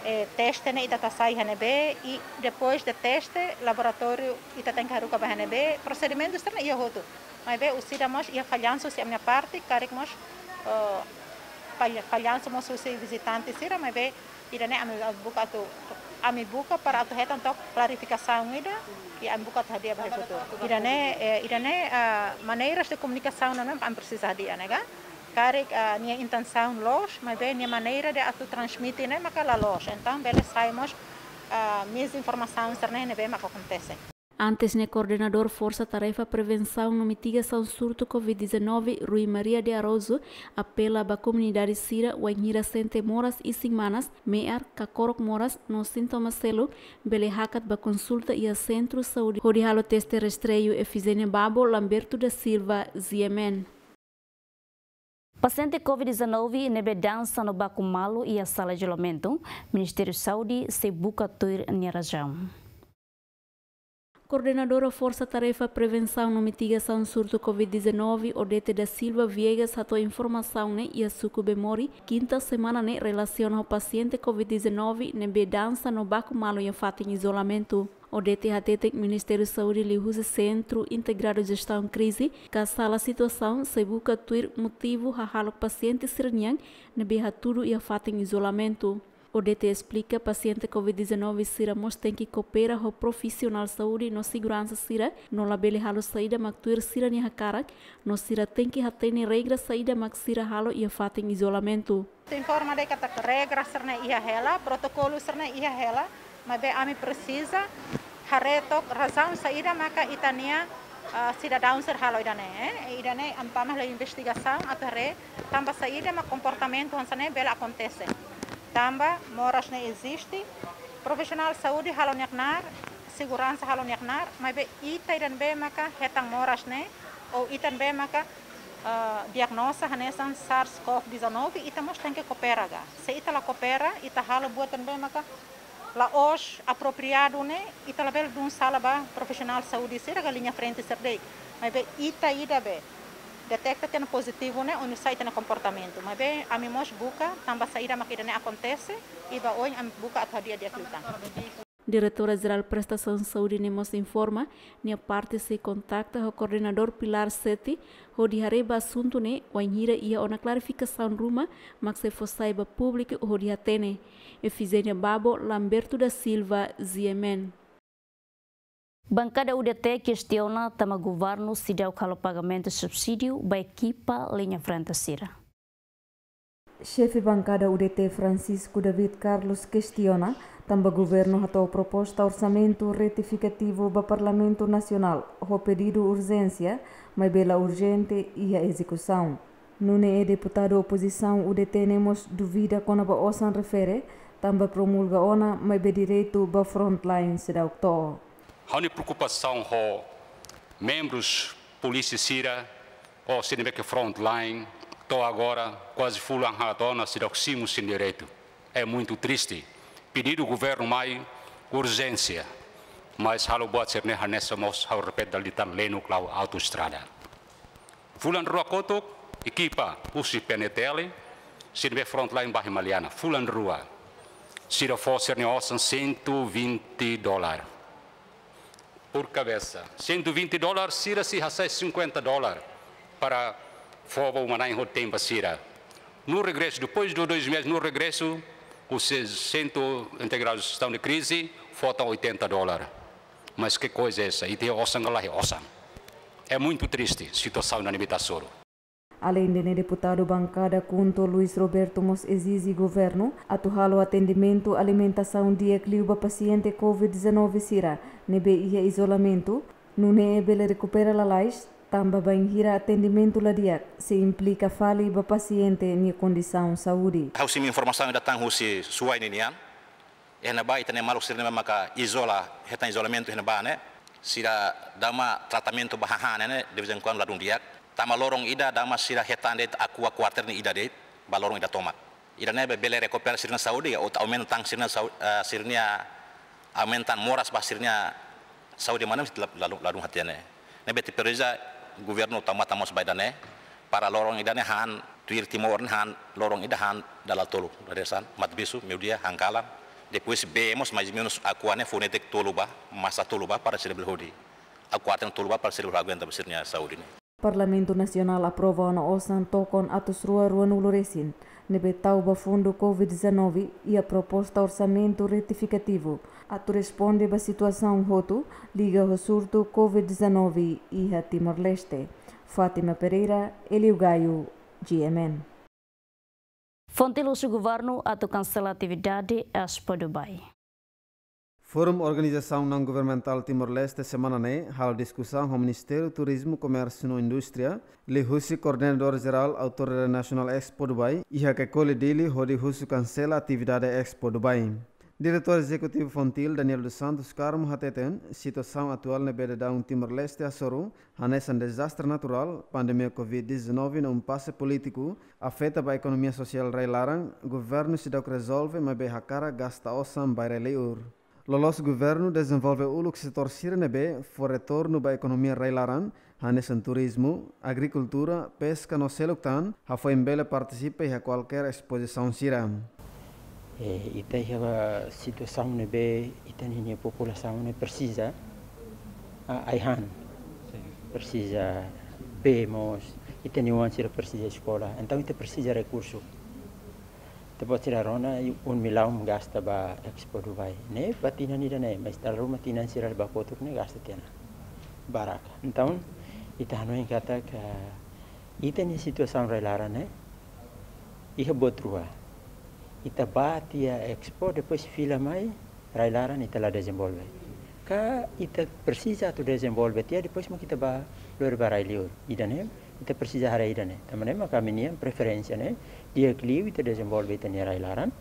é, teste né, Itatassai Hanebe e depois de teste, laboratório Itatankaruka Hanebe, procedimento externo e outro. Mas bem, os cidadãos e a falhança, se a minha parte, carregamos uh, falhança, mas os visitantes, se mas bem, ida né, a buka tu a mi buka para atu hetan então, tok clarificação ida e a buka tu dia para futuro. né, é, ira né, maneiras de comunicação não é, precisa dia, né, Care, a minha intenção longe, mas bem, a minha maneira de tu transmitir, nem aquela longe. Então, eles saímos, a minhas informações, nem bem o que acontece. Antes, o coordenador Força Tarefa Prevenção e Mitigação Surto Covid-19, Rui Maria de Arroso apela à comunidade Sira, Wanhira Sente Moras e Simanas, Mear, Kakorok Moras, no sintoma selo, Belehakat ba consulta e a Centro Saúde. Rodihalo Teste Restreio, Efizene Babo, Lamberto da Silva, Ziemen. Paciente Covid-19 nebe dança no Bacumalo e a sala de isolamento. Ministério de Saúde se buca tuir Nharajão. Coordenadora Força Tarefa Prevenção no Mitigação Surto Covid-19, Odete da Silva Viegas, atua informação né, e a suco memori, quinta semana né, relaciona ao paciente Covid-19 nebe dança no Bacumalo e a fato em isolamento o DTHT tem Ministério da Saúde Lihuse Centro Integrado de Gestão Crise, caçala a situação, se busca tuir motivo a paciente ser na birra tudo e a fata em isolamento. O DT explica paciente COVID-19 sira mos tem que com o profissional saúde e segurança sira, no labele halo saída mactuir sira ni hakarak, no sira tem que ter regra saída mac sira halo e fatem isolamento. Informa de a regra sirna ia hela, protokolo sirna ia hela, mabeami precisa haretok razão saída maka itania uh, cidadão ser halo idane eh? idane ampamas la investigação apere tamba saída ma comportamento hansane bela acontece tamba moras ne existe profissional saúde halo neknar segurança halo neknar mabe ita idan be maka hetang moras ne ou itan be maka Uh, ah, diagnosa hanesan SARS-CoV-19 ita mos tem que coopera ga. Se ita la coopera, ita halo buat também maka la hoje apropriado né e talvez de um sala profissional de saúde será a linha frente serdei mas bem ita ida bem detecta tendo positivo né onde sai tendo comportamento mas bem a mim mos buka tambah saída maquida né acontece e vai hoje a buka a dia dia kita Diretora Geral Prestação de Saúde Nemos informa, nia parte se contacta o coordenador Pilar Seti, o di ba assunto ne, o ia ona clarificação ruma, mas se fosse saiba público o di atene. Efisênia Babo, Lamberto da Silva, Ziemen. Bancada UDT questiona também o governo se dá o pagamento de subsídio para equipa linha Frantasira. Chefe bancada UDT Francisco David Carlos questiona também o governo a proposta orçamento retificativo para o Parlamento Nacional, o pedido urgência, mas pela urgente e a execução. Nune é deputado oposição UDT Nemos duvida quando a OSAN refere também promulga ona mais direito para frontline se dá Há preocupação com membros polícia sira ou se não é que frontline agora quase full anradona se dá oximo sem direito. É muito triste. Pedir o governo mais urgência, mas há boa ser nessa mos ao repete ali tan leno clau autoestrada. Fulan rua kotok, equipa, usi penetele, sirve frontline bahimaliana, fulan rua se det fosse neosen 120 dólares por cabeça. 120 dólares, sira se há 50 dólares para fogo humana em tempo sira. No regresso, depois de dois meses, no regresso, os 100 integrados estão de crise, faltam 80 dólares. Mas que coisa é essa? E tem ossang lá, é ossang. É muito triste a situação na Soro. Além de deputado bancada junto Luiz Roberto Mos exige governo atuhalo atendimento alimentação de equilíbrio paciente COVID-19 sira nebe ia isolamento nune bele recupera la lais tamba banhira atendimento ladiak se implica fali ba paciente ni condição saúde. sim informação datang husi sua ni nian. Hena ba itane maluk sirne maka isola hetan isolamento hena ba ne. Sira dama tratamento bahahane ne de vez em quando la dia tama lorong ida dama sira aku aku kuater ni ida de balorong ida tomat ida ne be bele rekoper sirna saudi ya, uta omen tang sirna uh, eh, sirnia aumen tan moras sirnia saudi mesti lalu lalu hatiane ne be tipereza guverno tama tamos baidane para lorong ida ne han tuir timor ne han lorong ida han dalal tolu daresan matbisu media hangkalam depois bemos mais menos fonetik tolu ba masa tolu ba para cerebral hodi tolu ba para cerebral aguenta sirnia saudi ne Parlamento Nacional aprova na osan tocon atos rua rua no Luresin, nebetauba fundo Covid-19 e a proposta orçamento retificativo. Ato responde a situação roto, liga o surto Covid-19 e a Timor-Leste. Fátima Pereira, Elio Gaio, GMN. Fonte do governo ato cancela atividade Aspa Dubai. Fórum Organização Não Governamental Timor-Leste semana né, há discussão com o Ministério Turismo, Comércio e Indústria, Li husi coordenador geral autoridade nacional Expo Dubai, e que cole dele Rodi husi cancela atividade Expo Dubai. Diretor executivo Fontil Daniel dos Santos Carmo Hateten, situação atual na um Timor-Leste a Soru, hanessa um desastre natural, pandemia Covid-19 um passe político, afeta a economia social Railaran, governo se resolve, mas bem a cara gasta ossam bairelei ur. O nosso governo desenvolve o que setor Sirenebe for retorno da economia railaran, hanesan turismo, agricultura, pesca no seluctan, a foi embele participa em qualquer exposição siram. E eh, tem a situação nebe, ita a população ne precisa a aihan. Precisa bemos, ita niwan sira precisa escola, então ita precisa recurso. Tepat sila rona un milaum gasta ba expo Dubai ne patina ni dana mas taru matina sila ba kotuk ne gasta tiana barak entaun ita hanoi kata ka ita ni situasi ang relara ne iha botrua ita ba tia ya expo depois fila mai relara ni tela desenvolve ka ita persisa tu desenvolve tia ya, depois mo kita ba luar barai liur ida ne ita persisa hari ida ne tamane ma kami ni ya, preferensia ne directly it is involved a any Railaran,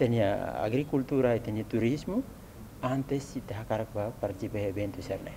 agricultura e any turismo, antes de Hakarpa participar evento cerne.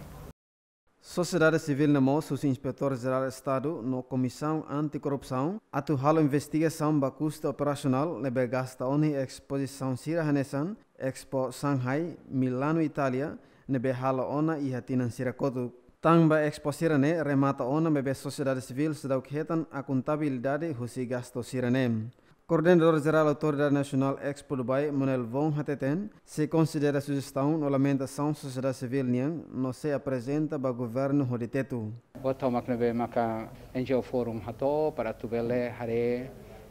Sociedade Civil namou os inspetores geral do Estado no Comissão Anticorrupção atu investigação ba custo operacional lebe gasta oni exposição Sira Hanesan Expo Shanghai, Milano, Itália, nebe halo ona iha tinan Sirakotu Tang ba exposirane remata ona bebe sociedade civil sedau kehetan a contabilidade husi gasto sirane. Coordenador-geral Autoridade Nacional Expo Dubai, Manuel Von Hateten, se considera sugestão ou lamentação sociedade civil nian, não se apresenta para o governo Roditetu. uma que nebe maka NGO Forum hato para tubele hare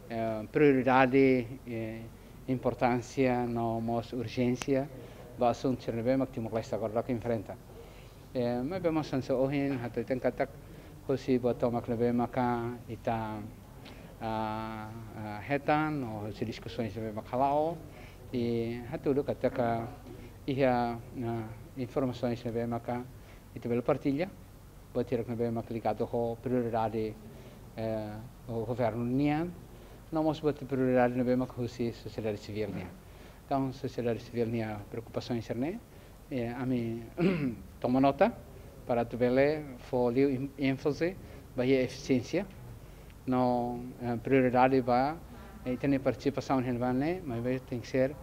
eh, prioridade eh, importância, não mais urgência, ba assunto nebe mak timor lesta agora que enfrenta ma be masan so ohin hata ten katak hosi boto maklebe maka ita hetan ou hosi discussões be makalao e hatulo kataka iha informações lebe maka ita bela partilha botir lebe maka ligado com prioridade eh, o governo nian não mas bota prioridade lebe maka hosi sociedade civil nian então sociedade civil nian preocupações né é, a mim Toma nota para tu ver foi o ênfase vai a eficiência não a eh, prioridade eh, vai ter participação em vane mas tem que ser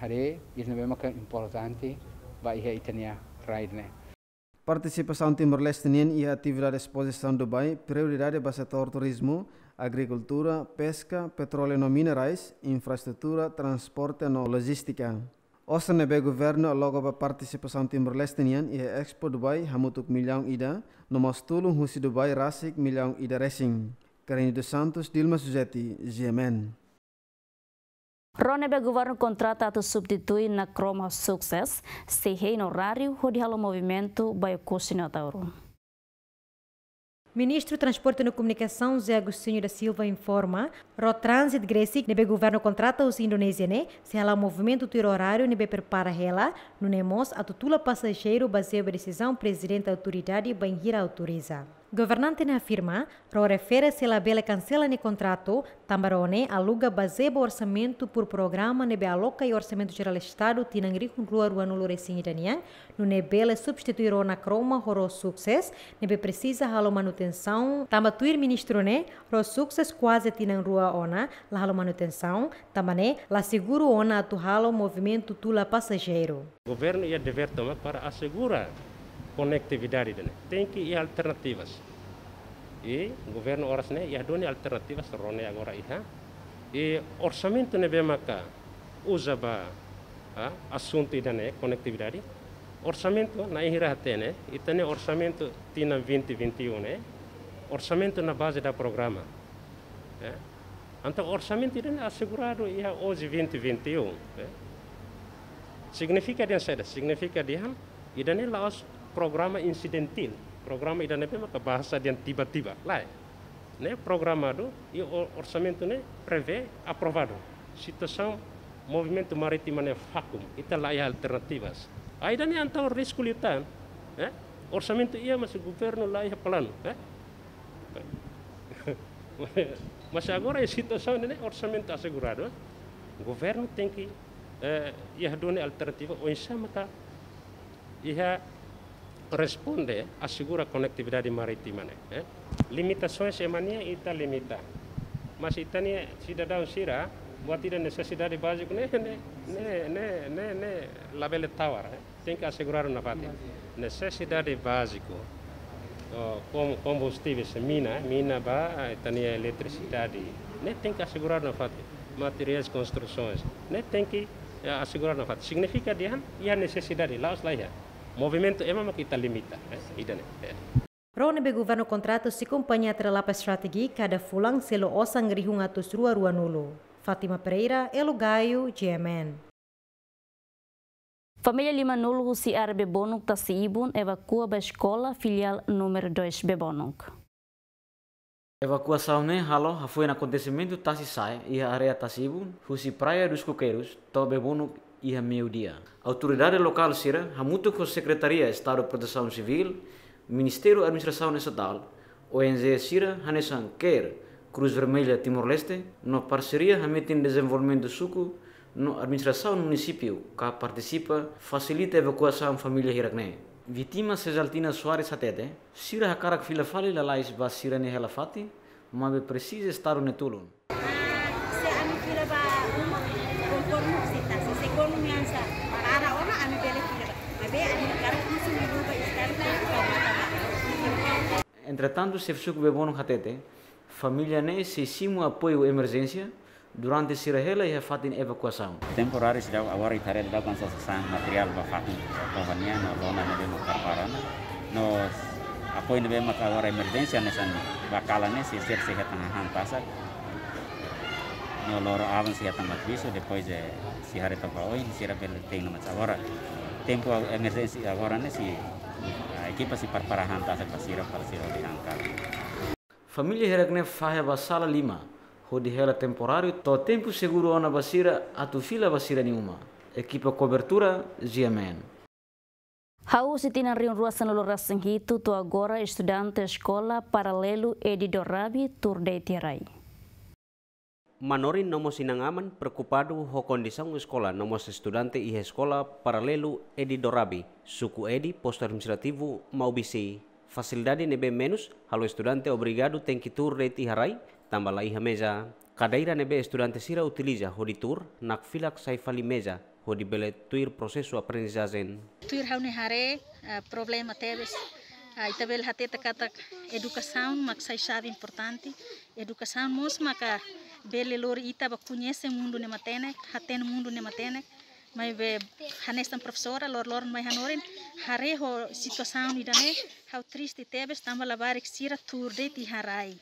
hari e não é importante vai a itania né Participação Timor-Leste e a atividade de exposição do Dubai, prioridade para o setor turismo, agricultura, pesca, petróleo e minerais, infraestrutura, transporte e logística. Osne be governo ba partisipasan Timor-Leste-nian ia e expo Dubai hamutuk milhão ida, nomas tulung husi Dubai rasik milhão ida racing. Karine dos Santos, Dilma Suzeti, GMN. Ronebe governo contrata atau substitui na croma success, se reino horário, halo movimento, baio curso Ministro do Transporte e Comunicação Zé Agostinho da Silva informa Rotransit Greci nebe governo contrata os Indonésia né se ela é movimento tiro horário nebe prepara ela no nemos a tutula passageiro baseia decisão presidente da autoridade banhira autoriza. Governante na firma, pro refere-se a bela cancela ne contrato, Tambarone aluga basebo orçamento por programa nebe aloca e orçamento geral Estado tinangri conclua ruano lurecinha danian, no nebele o na croma horo success, nebe precisa halo manutenção, tambatuir ministro ne, ro success quase tinang rua ona, la halo manutenção, tambane, la seguro ona tu halo movimento tula passageiro. Governo ia dever tomar para assegurar conectividade. Né? Tem que ir alternativas. E o governo horas né, ia dando alternativas rone agora ia. E orçamento né bem maca usa ba ah, assunto ida né conectividade. Orçamento na ira até né. Então né orçamento tina 2021 né. Orçamento na base da programa. Né? Então orçamento ida né, assegurado ia hoje 2021. Né? Significa dia seda, significa dia ida né laos programa insidentil, programa nepe maka bahasa dia tiba-tiba, lai. Ne programado do i iya, orsamento ne prevê aprovado. Situação movimento marítimo ne vakum, ita lai ya alternativas. Aida ah, eh? iya ya eh? ya ne antau risco litan, eh? Orsamento ia mas o governo lá ia mas agora a situação ne orsamento assegurado, eh? o governo tem que eh, ia dar alternativa ou em cima ia responde assicura connettività di marittima. Eh? E mania semania ita limita. Mas ita si da daun sira buat tidak necessidade básico ne ne ne ne ne ne labele tawar. Eh? Tem que assegurar una parte. Necessidade básico com combustíveis mina mina ba ita ni eletricidade. Ne tem que assegurar una parte. Materiais construções. Ne tem que eh, assegurar una parte. Significa dia a necessidade laos lá ya. movimento é mesmo que está limita. É? Eh? Eh. Rone beguvano contrato si companhia terlapa strategi kada fulang selo osang rihung atus rua rua nulu. Fatima Pereira, Elo Gaio, GMN. Família Lima Nulo Rusi Ar Bebonung Tasiibun evacua da escola filial número 2 Bebonung. Evacuação nem né? halo foi um acontecimento Tasi tá Sai e a área Tasiibun, tá Rusi Praia dos Coqueiros, to tá Bebonung e a meio-dia. A autoridade local será muito com a Secretaria de Estado de Proteção Civil, Ministério da Administração Estatal, ONG Sira Hanesan Quer, Cruz Vermelha Timor-Leste, na parceria Hamitin Desenvolvimento do Suco, na administração do município, que participa, facilita a evacuação da família Hiracné. Vitima Cesaltina Soares Atete, Sira Hakarak Filafali sira ne helafati, mas precisa estar no Tulum. Entretanto, Sefsuk Bebon Hatete, família Nesse, sim apoio emergência, durante Sirahela e a evacuação. Temporários da agora Itália da concessão material a fatin companhia na zona de Mocarparana. Nós apoio bem uma agora emergência nessa bacala nesse ser se han passa. No loro avan se retan depois de se hareta vai se rabel tem mas agora tempo emergência agora nesse se πάση παραχάντα σε πασίρα παρασίρα para ser κάνει. Família Heragné Farra Bassala Lima, rodihela temporário, to tempo seguro ona basira, fila basira nenhuma. Equipa cobertura, Ziamen. Hau sitina riun ruasan lulu rasenghitu tu agora estudante escola paralelo Edi Dorabi, Turdei Tirai. manorin nomo sinangaman perkupadu hokondisang sekolah nomo sestudante ihe sekolah paralelu edi dorabi suku edi poster administrativu mau bisi fasilidade nebe menus halo estudante obrigado tem que tur reti harai tambah lai meja kadaira nebe estudante sira utiliza tur nak filak saifali meja hodi tuir prosesu aprendizazen tuir haune hare eh, problema tebes Ah, Itabel hati takatak educação, maksai sai importanti importante. mus mos maka bele lor ita ba mundu mundo ne matenek, haten mundo ne matenek. Mai be hanestan profesora lor lor mai hanoren hare ho situação idane how triste tebes tamba labarik sira turde ti harai.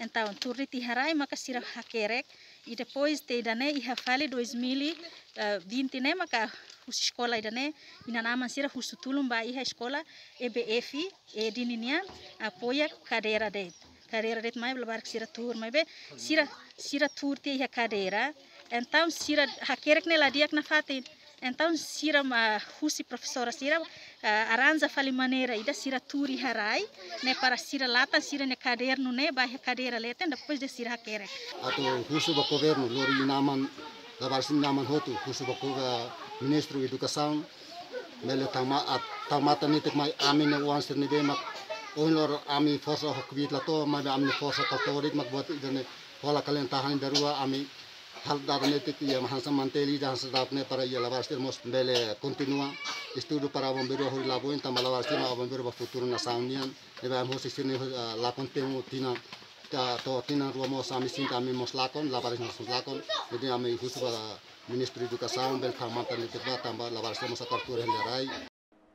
Então, turde ti harai maka sira hakerek ida depois te idane 2000 rafale 2020 né maka hus sekolah idane inana mansira hus tutulum ba iha sekolah EBF e dininia apoia cadeira de cadeira mais mai blabar sira tur mai be sira sira tur te iha cadeira então sira hakerek ne que na fati então sira ma husi professora sira ah, aranza aranja fali maneira ida sira turi harai né para sira lata sira ne caderno né ba cadeira leta depois de sira hakerek o husu do governo lori naman da barsin naman hotu do ba Ministro Edukasyon mele tama at tama tani tek may amin na uwan sir ni de mak oin lor ami forsa hokbit la to ma amni forsa ka torit mak buat idane hola kalen tahan darua ami hal darne tek ya mahansa manteli dan sedap ne para ya lavar sir mos mele continua estudio para bombero hori laboin tama lavar sir ma bombero ba futuro na saunian ne ba mo sisir ne la kontemu tina to tina ruamo sami sin kami mos lakon lavar mos lakon jadi ami husu Ministro de Educação, del Khamanta Nitirna, Tamba, Lavar Sama Sakartur Hendarai.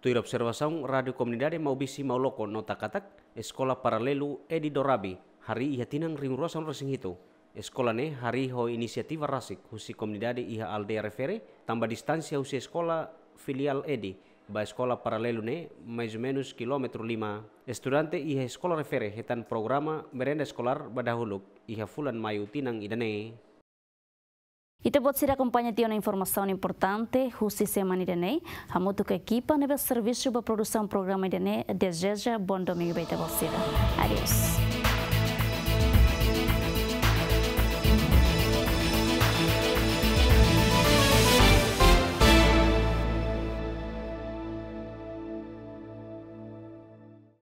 Tuir observação Radio Comunidade Maubisi Mauloko Nota Katak, Escola Paralelo Edi Dorabi, Hari Iatinang Ringruasan Resing itu Escola ne hari ho inisiativa rasik husi komunidade iha aldea refere, tamba distancia husi escola filial edi, ba escola paralelo ne mais ou menos quilômetro lima. Estudante iha escola refere hetan programa merenda escolar badahuluk iha fulan mayu tinang idane. E te vou acompanha de uma informação importante, Justiça de Dene, a moto que equipa neve serviço para produção do programa de Dene, deseja bom domingo e para você. Adeus.